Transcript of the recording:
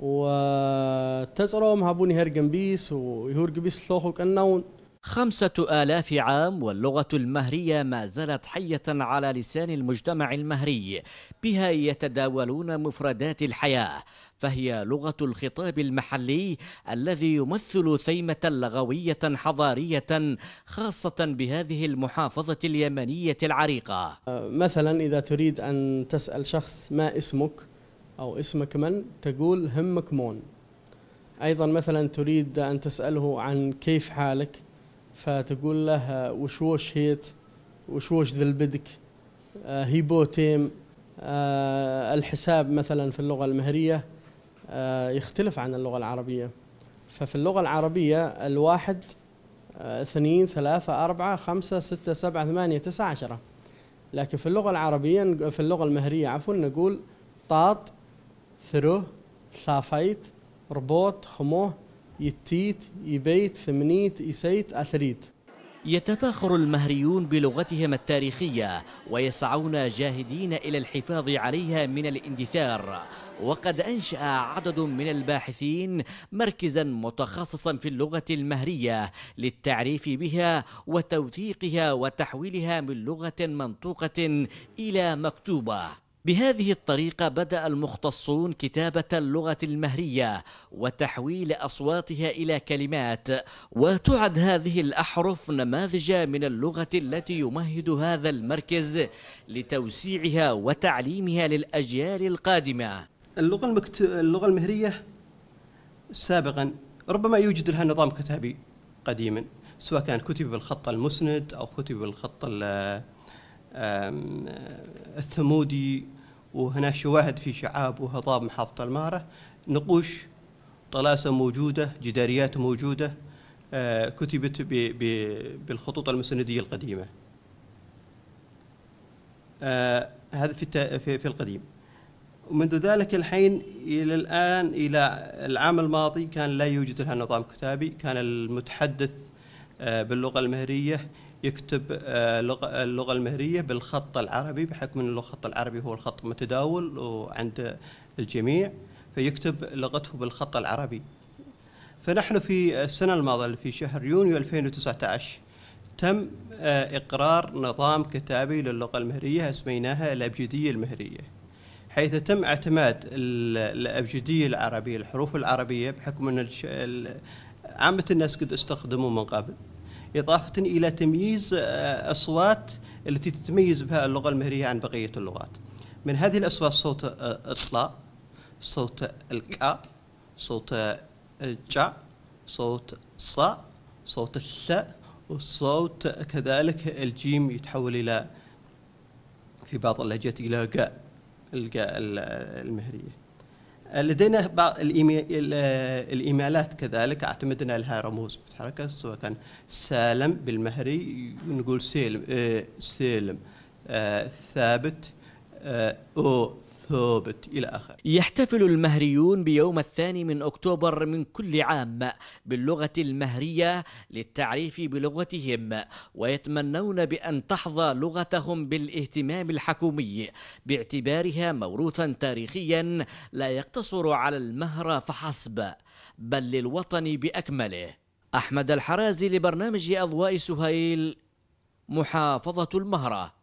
وتزرم هابوني هرجن بيس بيس لوخو كنون خمسة آلاف عام واللغة المهرية ما زالت حية على لسان المجتمع المهري بها يتداولون مفردات الحياة فهي لغة الخطاب المحلي الذي يمثل ثيمة لغوية حضارية خاصة بهذه المحافظة اليمنية العريقة آه، مثلا إذا تريد أن تسأل شخص ما اسمك أو اسمك من تقول همك مون أيضا مثلا تريد أن تسأله عن كيف حالك فتقول له وشوش آه، هيت وشوش ذا البدك آه، هيبو تيم آه، الحساب مثلا في اللغة المهرية يختلف عن اللغة العربية ففي اللغة العربية الواحد اثنين ثلاثة أربعة خمسة ستة سبعة ثمانية تسعة عشرة لكن في اللغة العربية في اللغة المهرية عفوا نقول طاط ثرو ثافيت ربوت خمو يتيت يبيت ثمنيت يسيت أثريت يتفاخر المهريون بلغتهم التاريخية ويسعون جاهدين إلى الحفاظ عليها من الاندثار وقد أنشأ عدد من الباحثين مركزا متخصصا في اللغة المهرية للتعريف بها وتوثيقها وتحويلها من لغة منطوقة إلى مكتوبة بهذه الطريقة بدأ المختصون كتابة اللغة المهرية وتحويل أصواتها إلى كلمات وتعد هذه الأحرف نماذج من اللغة التي يمهد هذا المركز لتوسيعها وتعليمها للأجيال القادمة اللغة, المكت... اللغة المهرية سابقا ربما يوجد لها نظام كتابي قديما سواء كان كتب بالخط المسند أو كتب بالخط الثمودي وهنا شواهد في شعاب وهضاب محافظة المارة نقوش طلاسة موجودة جداريات موجودة آه، كتبت بالخطوط المسندية القديمة آه، هذا في في القديم ومنذ ذلك الحين إلى الآن إلى العام الماضي كان لا يوجد لها نظام كتابي كان المتحدث آه، باللغة المهرية يكتب اللغه آه، آه، اللغه المهريه بالخط العربي بحكم ان الخط العربي هو الخط المتداول وعند الجميع فيكتب لغته بالخط العربي فنحن في السنه الماضيه في شهر يونيو 2019 تم آه، اقرار نظام كتابي للغه المهريه اسميناها الابجديه المهريه حيث تم اعتماد الابجديه العربيه الحروف العربيه بحكم ان عامه الناس قد استخدموا من قبل إضافة إلى تمييز آه، أصوات التي تتميز بها اللغة المهرية عن بقية اللغات من هذه الأصوات صوت الصلاة صوت الكا صوت الجا صوت صا صوت السا والصوت كذلك الجيم يتحول إلى في بعض اللهجات إلى قاء القاء المهرية لدينا بعض الايميلات كذلك اعتمدنا لها رموز متحركه سواء كان سالم بالمهري نقول سيلم آه، سيلم آه، ثابت آه، أو ثوبت إلى آخر يحتفل المهريون بيوم الثاني من أكتوبر من كل عام باللغة المهرية للتعريف بلغتهم ويتمنون بأن تحظى لغتهم بالاهتمام الحكومي باعتبارها موروثا تاريخيا لا يقتصر على المهر فحسب بل للوطن بأكمله أحمد الحرازي لبرنامج أضواء سهيل محافظة المهره